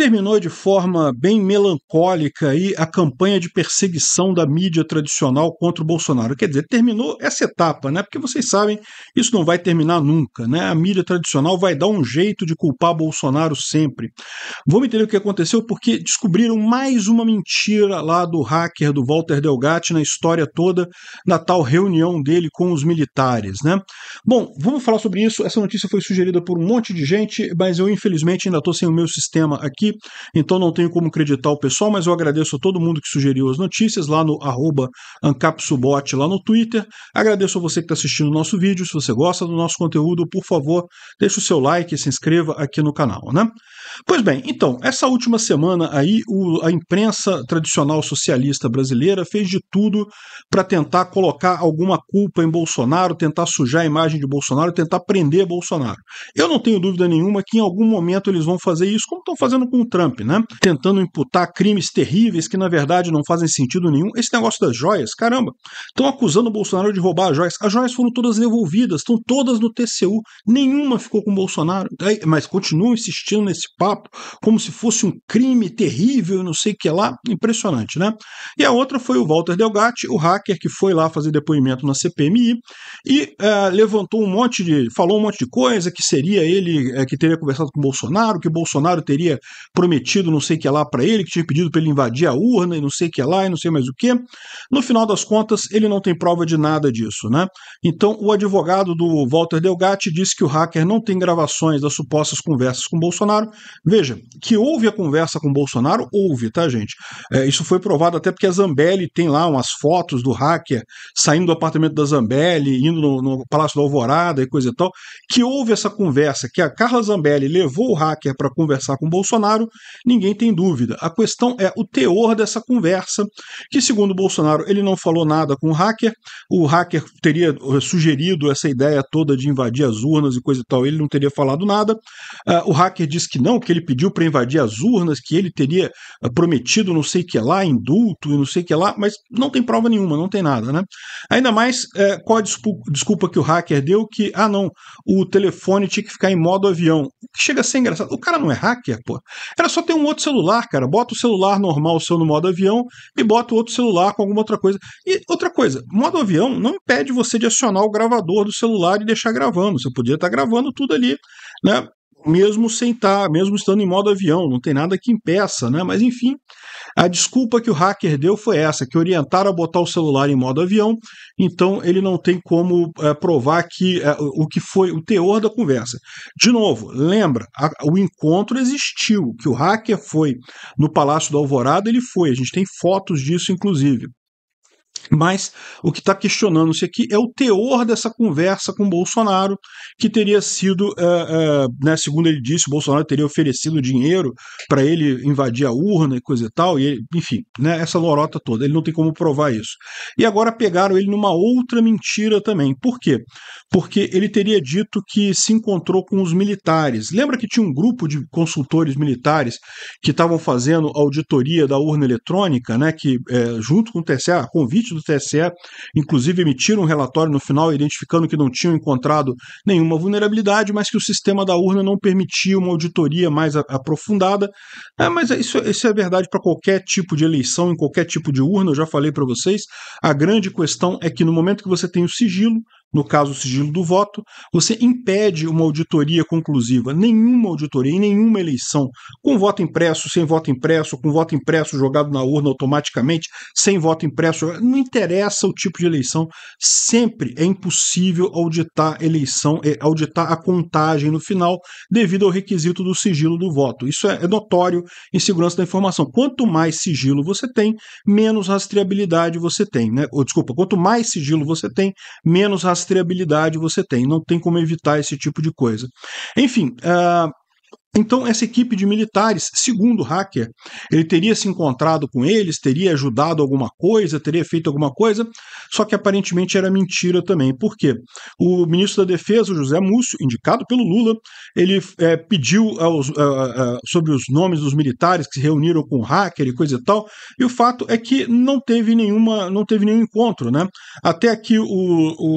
terminou de forma bem melancólica aí a campanha de perseguição da mídia tradicional contra o Bolsonaro. Quer dizer, terminou essa etapa, né? Porque vocês sabem, isso não vai terminar nunca, né? A mídia tradicional vai dar um jeito de culpar Bolsonaro sempre. Vamos entender o que aconteceu porque descobriram mais uma mentira lá do hacker do Walter Delgatti na história toda, na tal reunião dele com os militares, né? Bom, vamos falar sobre isso. Essa notícia foi sugerida por um monte de gente, mas eu infelizmente ainda estou sem o meu sistema aqui então não tenho como acreditar o pessoal, mas eu agradeço a todo mundo que sugeriu as notícias lá no arroba ancapsubot lá no Twitter. Agradeço a você que está assistindo o nosso vídeo. Se você gosta do nosso conteúdo, por favor, deixe o seu like e se inscreva aqui no canal, né? Pois bem, então, essa última semana aí, o, a imprensa tradicional socialista brasileira fez de tudo para tentar colocar alguma culpa em Bolsonaro, tentar sujar a imagem de Bolsonaro, tentar prender Bolsonaro. Eu não tenho dúvida nenhuma que em algum momento eles vão fazer isso, como estão fazendo com o Trump, né? Tentando imputar crimes terríveis que na verdade não fazem sentido nenhum. Esse negócio das joias, caramba, estão acusando o Bolsonaro de roubar as joias. As joias foram todas devolvidas, estão todas no TCU, nenhuma ficou com o Bolsonaro. Mas continuam insistindo nesse papo como se fosse um crime terrível, não sei o que lá. Impressionante, né? E a outra foi o Walter Delgatti, o hacker que foi lá fazer depoimento na CPMI e é, levantou um monte de. falou um monte de coisa que seria ele é, que teria conversado com Bolsonaro, que Bolsonaro teria prometido não sei o que lá para ele, que tinha pedido para ele invadir a urna e não sei o que lá e não sei mais o que. No final das contas, ele não tem prova de nada disso, né? Então, o advogado do Walter Delgatti disse que o hacker não tem gravações das supostas conversas com Bolsonaro, Veja, que houve a conversa com Bolsonaro, houve, tá, gente? É, isso foi provado até porque a Zambelli tem lá umas fotos do hacker saindo do apartamento da Zambelli, indo no, no Palácio da Alvorada e coisa e tal. Que houve essa conversa, que a Carla Zambelli levou o hacker para conversar com Bolsonaro, ninguém tem dúvida. A questão é o teor dessa conversa, que segundo Bolsonaro, ele não falou nada com o hacker, o hacker teria eh, sugerido essa ideia toda de invadir as urnas e coisa e tal, ele não teria falado nada. Uh, o hacker disse que não que ele pediu para invadir as urnas, que ele teria ah, prometido não sei que lá, indulto e não sei que lá, mas não tem prova nenhuma, não tem nada, né? Ainda mais, é, qual a desculpa que o hacker deu que, ah não, o telefone tinha que ficar em modo avião. Chega a ser engraçado. O cara não é hacker, pô. Era só ter um outro celular, cara. Bota o celular normal seu no modo avião e bota o outro celular com alguma outra coisa. E outra coisa, modo avião não impede você de acionar o gravador do celular e deixar gravando. Você podia estar tá gravando tudo ali, né? mesmo sem estar, tá, mesmo estando em modo avião, não tem nada que impeça, né? Mas enfim, a desculpa que o hacker deu foi essa, que orientaram a botar o celular em modo avião, então ele não tem como é, provar que é, o que foi o teor da conversa. De novo, lembra, a, o encontro existiu, que o hacker foi no Palácio do Alvorada, ele foi, a gente tem fotos disso, inclusive. Mas o que está questionando-se aqui é o teor dessa conversa com Bolsonaro, que teria sido, é, é, né, segundo ele disse, o Bolsonaro teria oferecido dinheiro para ele invadir a urna e coisa e tal, e ele, enfim, né, essa lorota toda. Ele não tem como provar isso. E agora pegaram ele numa outra mentira também. Por quê? Porque ele teria dito que se encontrou com os militares. Lembra que tinha um grupo de consultores militares que estavam fazendo auditoria da urna eletrônica, né, que é, junto com o TCA, convite do do TSE, inclusive emitiram um relatório no final identificando que não tinham encontrado nenhuma vulnerabilidade, mas que o sistema da urna não permitia uma auditoria mais aprofundada. É, mas é, isso, isso é verdade para qualquer tipo de eleição, em qualquer tipo de urna, eu já falei para vocês. A grande questão é que no momento que você tem o sigilo, no caso o sigilo do voto, você impede uma auditoria conclusiva, nenhuma auditoria em nenhuma eleição, com voto impresso, sem voto impresso, com voto impresso jogado na urna automaticamente, sem voto impresso, não interessa o tipo de eleição, sempre é impossível auditar eleição, é, auditar a contagem no final, devido ao requisito do sigilo do voto. Isso é, é notório em segurança da informação. Quanto mais sigilo você tem, menos rastreabilidade você tem, né? Ou desculpa, quanto mais sigilo você tem, menos rastreabilidade rastreabilidade você tem. Não tem como evitar esse tipo de coisa. Enfim, uh, então, essa equipe de militares, segundo o hacker, ele teria se encontrado com eles, teria ajudado alguma coisa, teria feito alguma coisa, só que aparentemente era mentira também. Por quê? O ministro da Defesa, José Múcio, indicado pelo Lula, ele é, pediu aos, sobre os nomes dos militares que se reuniram com o hacker e coisa e tal, e o fato é que não teve, nenhuma, não teve nenhum encontro. Né? Até aqui, o,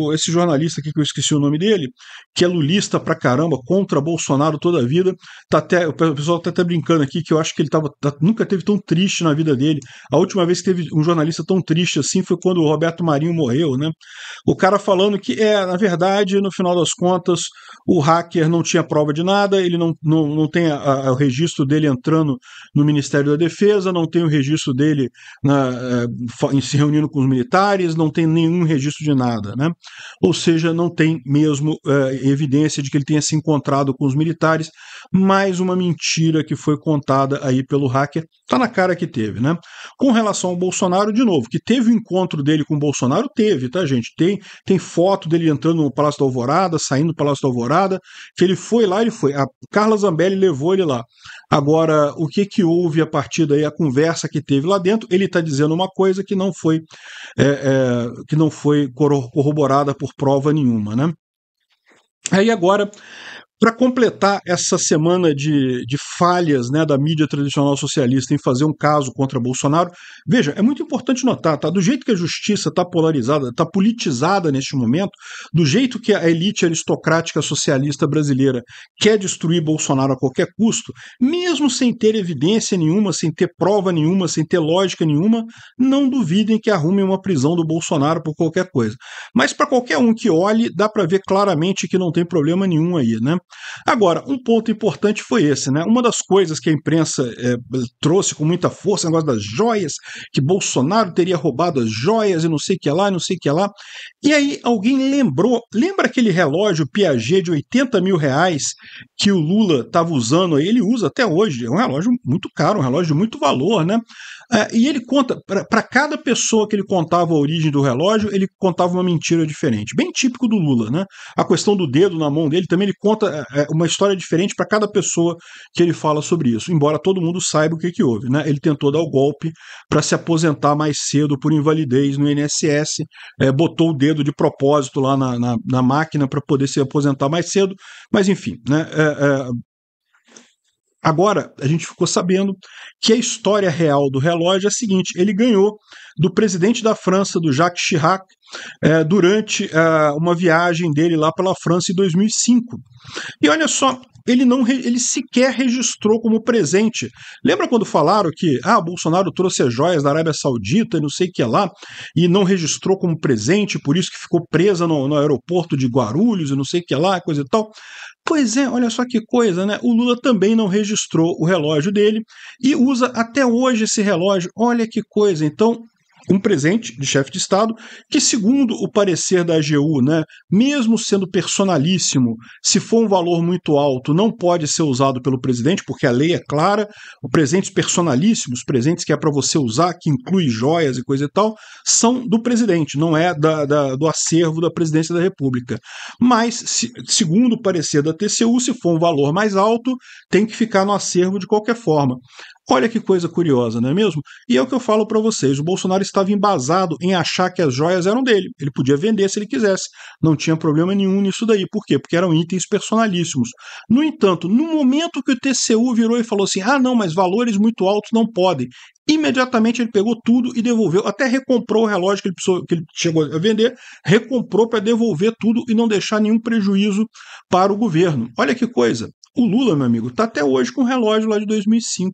o esse jornalista aqui, que eu esqueci o nome dele, que é lulista pra caramba, contra Bolsonaro toda a vida tá até, o pessoal tá até brincando aqui que eu acho que ele tava, tá, nunca teve tão triste na vida dele. A última vez que teve um jornalista tão triste assim foi quando o Roberto Marinho morreu, né? O cara falando que, é, na verdade, no final das contas, o hacker não tinha prova de nada, ele não, não, não tem a, a, o registro dele entrando no Ministério da Defesa, não tem o registro dele na, eh, em se reunindo com os militares, não tem nenhum registro de nada, né? Ou seja, não tem mesmo é, evidência de que ele tenha se encontrado com os militares, mas mais uma mentira que foi contada aí pelo hacker. Tá na cara que teve, né? Com relação ao Bolsonaro, de novo, que teve o encontro dele com o Bolsonaro, teve, tá, gente? Tem, tem foto dele entrando no Palácio da Alvorada, saindo do Palácio da Alvorada, que ele foi lá, ele foi. A Carla Zambelli levou ele lá. Agora, o que que houve a partir daí, a conversa que teve lá dentro, ele está dizendo uma coisa que não foi, é, é, que não foi corroborada por prova nenhuma, né? Aí agora para completar essa semana de, de falhas né, da mídia tradicional socialista em fazer um caso contra Bolsonaro, veja, é muito importante notar, tá? Do jeito que a justiça está polarizada, está politizada neste momento, do jeito que a elite aristocrática socialista brasileira quer destruir Bolsonaro a qualquer custo, mesmo sem ter evidência nenhuma, sem ter prova nenhuma, sem ter lógica nenhuma, não duvidem que arrumem uma prisão do Bolsonaro por qualquer coisa. Mas para qualquer um que olhe, dá para ver claramente que não tem problema nenhum aí, né? Agora, um ponto importante foi esse, né? Uma das coisas que a imprensa é, trouxe com muita força, o negócio das joias, que Bolsonaro teria roubado as joias e não sei o que lá, não sei o que lá. E aí alguém lembrou, lembra aquele relógio Piaget de 80 mil reais que o Lula estava usando aí? Ele usa até hoje, é um relógio muito caro, um relógio de muito valor, né? É, e ele conta, para cada pessoa que ele contava a origem do relógio, ele contava uma mentira diferente, bem típico do Lula, né? A questão do dedo na mão dele também, ele conta é, é uma história diferente para cada pessoa que ele fala sobre isso, embora todo mundo saiba o que, que houve. Né? Ele tentou dar o golpe para se aposentar mais cedo por invalidez no INSS, é, botou o dedo de propósito lá na, na, na máquina para poder se aposentar mais cedo, mas enfim, né, é, é Agora, a gente ficou sabendo que a história real do relógio é a seguinte: ele ganhou do presidente da França, do Jacques Chirac, é, durante é, uma viagem dele lá pela França em 2005. E olha só, ele não ele sequer registrou como presente. Lembra quando falaram que ah, Bolsonaro trouxe joias da Arábia Saudita e não sei o que lá, e não registrou como presente, por isso que ficou presa no, no aeroporto de Guarulhos e não sei o que lá, coisa e tal? Pois é, olha só que coisa, né? O Lula também não registrou o relógio dele e usa até hoje esse relógio. Olha que coisa. Então, um presente de chefe de Estado, que, segundo o parecer da AGU, né, mesmo sendo personalíssimo, se for um valor muito alto, não pode ser usado pelo presidente, porque a lei é clara, os presentes personalíssimos, presentes que é para você usar, que inclui joias e coisa e tal, são do presidente, não é da, da, do acervo da presidência da República. Mas, se, segundo o parecer da TCU, se for um valor mais alto, tem que ficar no acervo de qualquer forma. Olha que coisa curiosa, não é mesmo? E é o que eu falo para vocês: o Bolsonaro estava embasado em achar que as joias eram dele. Ele podia vender se ele quisesse. Não tinha problema nenhum nisso daí. Por quê? Porque eram itens personalíssimos. No entanto, no momento que o TCU virou e falou assim: ah, não, mas valores muito altos não podem. Imediatamente ele pegou tudo e devolveu, até recomprou o relógio que ele, precisou, que ele chegou a vender, recomprou para devolver tudo e não deixar nenhum prejuízo para o governo. Olha que coisa. O Lula, meu amigo, está até hoje com o relógio lá de 2005.